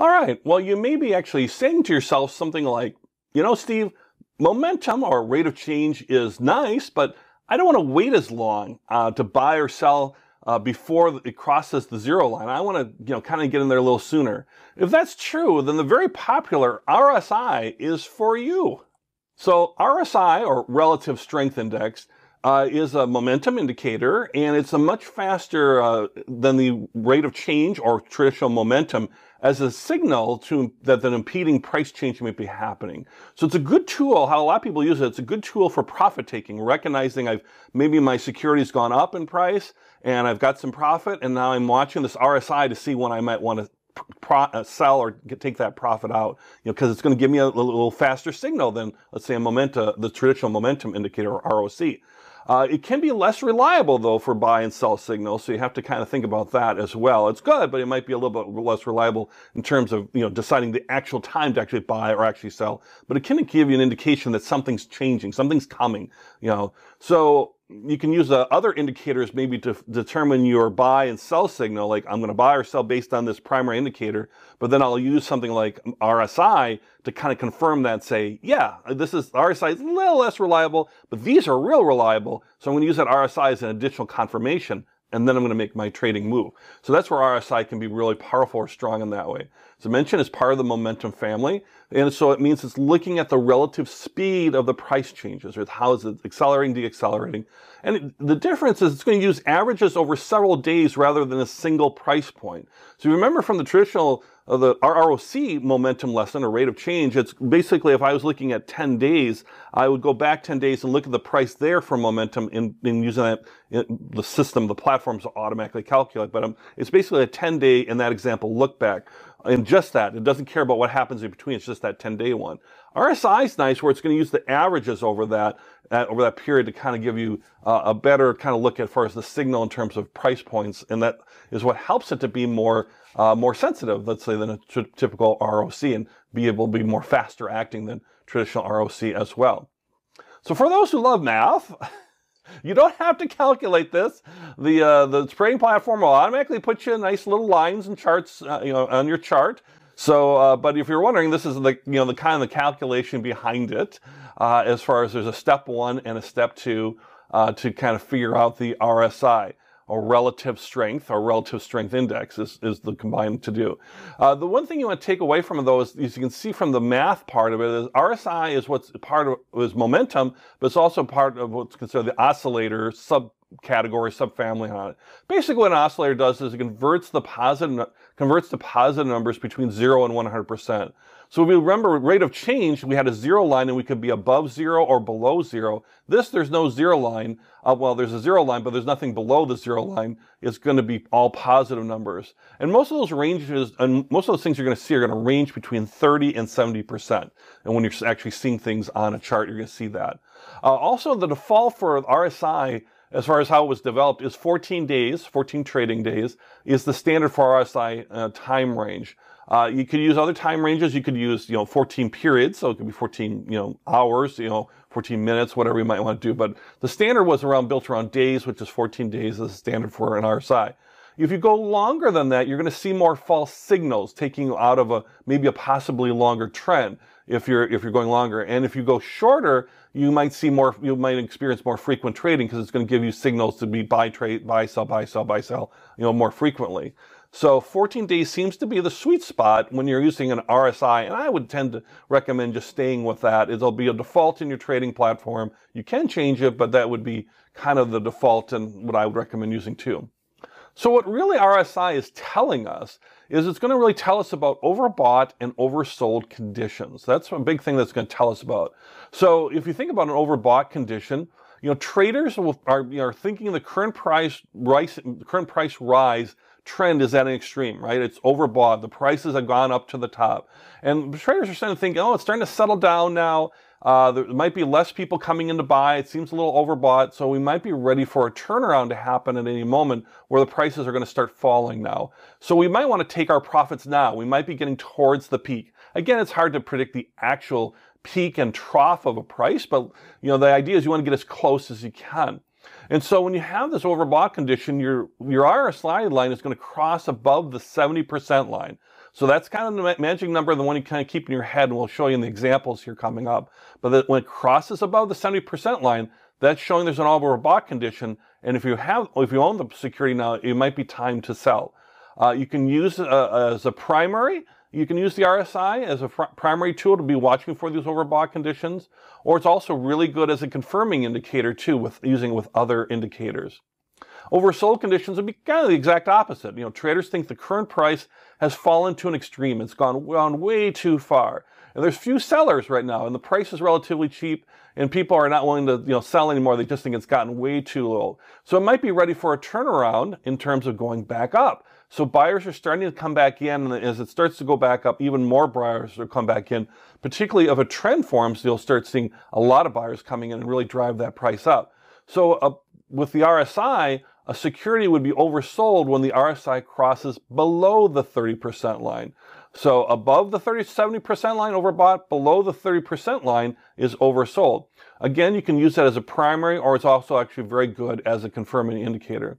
All right, well, you may be actually saying to yourself something like, you know, Steve, momentum or rate of change is nice, but I don't want to wait as long uh, to buy or sell uh, before it crosses the zero line. I want to, you know, kind of get in there a little sooner. If that's true, then the very popular RSI is for you. So RSI, or Relative Strength Index, uh, is a momentum indicator, and it's a much faster uh, than the rate of change or traditional momentum as a signal to that an impeding price change may be happening. So it's a good tool. How a lot of people use it. It's a good tool for profit taking, recognizing I've maybe my security's gone up in price and I've got some profit, and now I'm watching this RSI to see when I might want to Pro, uh, sell or get, take that profit out, you know, because it's going to give me a, a, little faster signal than, let's say, a momenta, the traditional momentum indicator or ROC. Uh, it can be less reliable though for buy and sell signals, so you have to kind of think about that as well. It's good, but it might be a little bit less reliable in terms of you know deciding the actual time to actually buy or actually sell. But it can give you an indication that something's changing, something's coming. You know, so you can use other indicators maybe to determine your buy and sell signal, like I'm going to buy or sell based on this primary indicator, but then I'll use something like RSI to kind of confirm that, say, yeah, this is RSI is a little less reliable, but these are real reliable. So I'm going to use that RSI as an additional confirmation and then I'm going to make my trading move. So that's where RSI can be really powerful or strong in that way. So mention is part of the momentum family. And so it means it's looking at the relative speed of the price changes, or how is it accelerating, deaccelerating. And it, the difference is it's going to use averages over several days rather than a single price point. So remember from the traditional uh, the ROC momentum lesson or rate of change, it's basically if I was looking at 10 days, I would go back 10 days and look at the price there for momentum in, in using that in the system, the platforms automatically calculate. But um, it's basically a 10 day in that example look back and just that. It doesn't care about what happens in between. It's just that 10 day one. RSI is nice where it's going to use the averages over that, that over that period to kind of give you uh, a better kind of look at far as the signal in terms of price points. And that is what helps it to be more, uh, more sensitive, let's say, than a t- typical ROC and be able to be more faster acting than traditional ROC as well. So for those who love math, You don't have to calculate this. The, uh, the spraying platform will automatically put you in nice little lines and charts uh, you know, on your chart. So, uh, but if you're wondering, this is the, you know, the kind of the calculation behind it uh, as far as there's a step one and a step two uh, to kind of figure out the RSI. A relative strength our relative strength index is, is the combined to do. Uh, the one thing you want to take away from those, as you can see from the math part of it, is RSI is what's part of is momentum, but it's also part of what's considered the oscillator sub category, subfamily on it. Basically what an oscillator does is it converts the positive, converts the positive numbers between zero and 100%. So if we remember rate of change, we had a zero line and we could be above zero or below zero. This, there's no zero line. Uh, well, there's a zero line, but there's nothing below the zero line. It's going to be all positive numbers. And most of those ranges, and most of those things you're going to see are going to range between 30 and 70%. And when you're actually seeing things on a chart, you're going to see that. Uh, also, the default for RSI as far as how it was developed, is 14 days, 14 trading days, is the standard for RSI uh, time range. Uh, you could use other time ranges. You could use, you know, 14 periods. So it could be 14, you know, hours, you know, 14 minutes, whatever you might want to do. But the standard was around built around days, which is 14 days as a standard for an RSI. If you go longer than that, you're going to see more false signals taking you out of a maybe a possibly longer trend if you're if you're going longer. And if you go shorter, you might see more you might experience more frequent trading because it's going to give you signals to be buy trade, buy sell, buy sell, buy sell, you know, more frequently. So 14 days seems to be the sweet spot when you're using an RSI, and I would tend to recommend just staying with that. It'll be a default in your trading platform. You can change it, but that would be kind of the default and what I would recommend using too. So what really RSI is telling us is it's going to really tell us about overbought and oversold conditions. That's a big thing that's going to tell us about. So if you think about an overbought condition, you know traders are, are thinking the current price rise, current price rise trend is at an extreme, right? It's overbought. The prices have gone up to the top, and traders are starting to think, oh, it's starting to settle down now. Uh, there might be less people coming in to buy. It seems a little overbought, so we might be ready for a turnaround to happen at any moment where the prices are going to start falling now. So we might want to take our profits now. We might be getting towards the peak. Again, it's hard to predict the actual peak and trough of a price, but you know the idea is you want to get as close as you can. And so when you have this overbought condition, your, your RSI line is going to cross above the 70% line. So that's kind of the magic number, the one you kind of keep in your head, and we'll show you in the examples here coming up. But when it crosses above the 70% line, that's showing there's an over bought condition. And if you have, if you own the security now, it might be time to sell. Uh, you can use uh, as a primary. You can use the RSI as a fr- primary tool to be watching for these overbought conditions, or it's also really good as a confirming indicator too, with using with other indicators. Oversold conditions would be kind of the exact opposite. You know, traders think the current price has fallen to an extreme. It's gone, gone way too far. And there's few sellers right now, and the price is relatively cheap, and people are not willing to you know sell anymore. They just think it's gotten way too low. So it might be ready for a turnaround in terms of going back up. So buyers are starting to come back in, and as it starts to go back up, even more buyers will come back in. Particularly if a trend forms, you'll start seeing a lot of buyers coming in and really drive that price up. So a with the RSI, a security would be oversold when the RSI crosses below the 30% line. So above the 30, 70% line overbought, below the 30% line is oversold. Again, you can use that as a primary or it's also actually very good as a confirming indicator.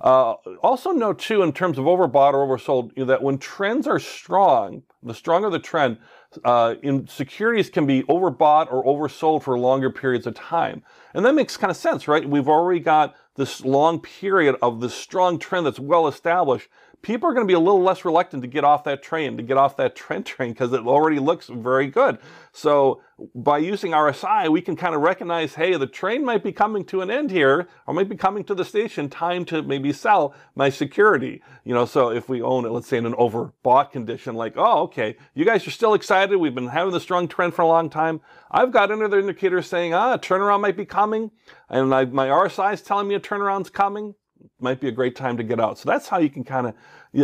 Uh, also note too, in terms of overbought or oversold, you know, that when trends are strong, the stronger the trend, uh, in securities can be overbought or oversold for longer periods of time. And that makes kind of sense, right? We've already got this long period of this strong trend that's well established people are going to be a little less reluctant to get off that train, to get off that trend train, because it already looks very good. So by using RSI, we can kind of recognize, hey, the train might be coming to an end here, or might be coming to the station, time to maybe sell my security. You know, so if we own it, let's say in an overbought condition, like, oh, okay, you guys are still excited. We've been having the strong trend for a long time. I've got another indicator saying, ah, turnaround might be coming. And I, my RSI is telling me a turnaround's coming might be a great time to get out. So that's how you can kind of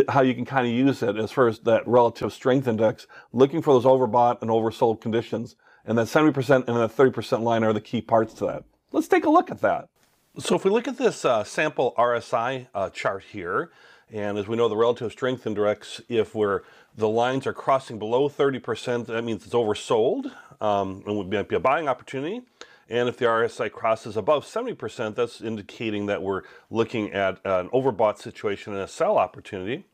how you can kind of use it as far as that relative strength index, looking for those overbought and oversold conditions. And that 70% and that 30% line are the key parts to that. Let's take a look at that. So if we look at this uh, sample RSI uh, chart here, and as we know, the relative strength index, if we're the lines are crossing below 30%, that means it's oversold um, and would be a buying opportunity. And if the RSI crosses above 70%, that's indicating that we're looking at an overbought situation and a sell opportunity.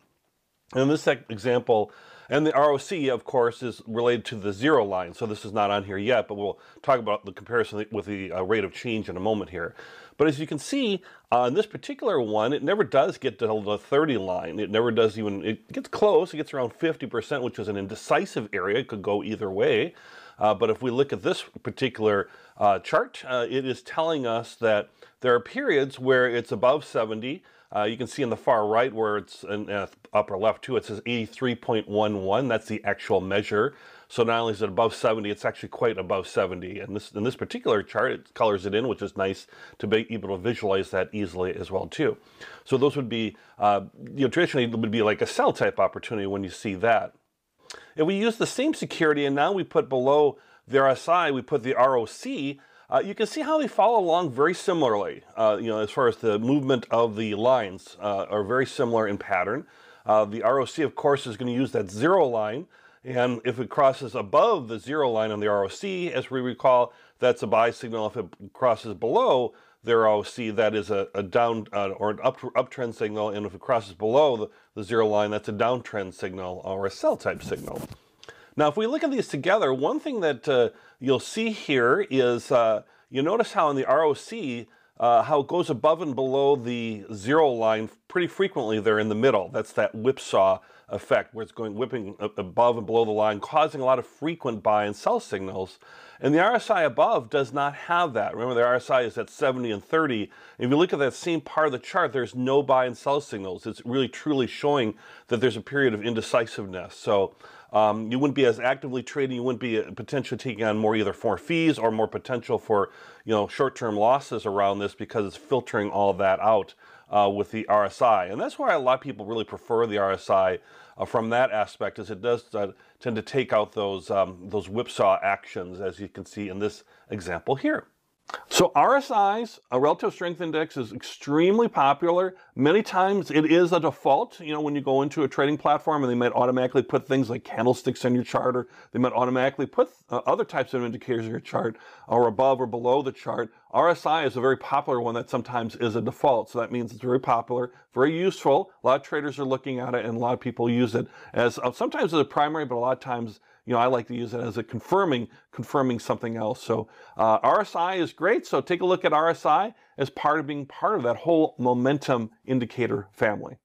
And in this example, and the ROC, of course, is related to the zero line. So this is not on here yet, but we'll talk about the comparison with the uh, rate of change in a moment here. But as you can see on uh, this particular one, it never does get to the 30 line. It never does even, it gets close, it gets around 50%, which is an indecisive area. It could go either way. Uh, but if we look at this particular uh, chart, uh, it is telling us that there are periods where it's above 70. Uh, you can see in the far right where it's in uh, upper left too, it says 83.11. That's the actual measure. So not only is it above 70, it's actually quite above 70. And this in this particular chart, it colors it in, which is nice to be able to visualize that easily as well too. So those would be, uh, you know, traditionally it would be like a cell type opportunity when you see that. If we use the same security and now we put below the RSI, we put the ROC, uh, you can see how they follow along very similarly. Uh, you know, as far as the movement of the lines uh, are very similar in pattern. Uh, the ROC, of course, is going to use that zero line. And if it crosses above the zero line on the ROC, as we recall, that's a buy signal. If it crosses below, there I'll see that is a, a down uh, or an up, uptrend signal, and if it crosses below the, the zero line, that's a downtrend signal or a cell type signal. Now, if we look at these together, one thing that uh, you'll see here is uh, you notice how in the ROC, uh, how it goes above and below the zero line pretty frequently there in the middle. That's that whipsaw effect where it's going whipping above and below the line, causing a lot of frequent buy and sell signals. And the RSI above does not have that. Remember, the RSI is at 70 and 30. If you look at that same part of the chart, there's no buy and sell signals. It's really truly showing that there's a period of indecisiveness. So um, you wouldn't be as actively trading. You wouldn't be uh, potentially taking on more either for fees or more potential for you know short-term losses around this because it's filtering all that out uh, with the RSI, and that's why a lot of people really prefer the RSI uh, from that aspect, is it does uh, tend to take out those um, those whipsaw actions, as you can see in this example here. So RSIs, a relative strength index, is extremely popular. Many times it is a default, you know, when you go into a trading platform and they might automatically put things like candlesticks on your chart or they might automatically put uh, other types of indicators in your chart or above or below the chart. RSI is a very popular one that sometimes is a default. So that means it's very popular, very useful. A lot of traders are looking at it and a lot of people use it as uh, sometimes as a primary, but a lot of times you know, I like to use it as a confirming, confirming something else. So uh, RSI is great. So take a look at RSI as part of being part of that whole momentum indicator family.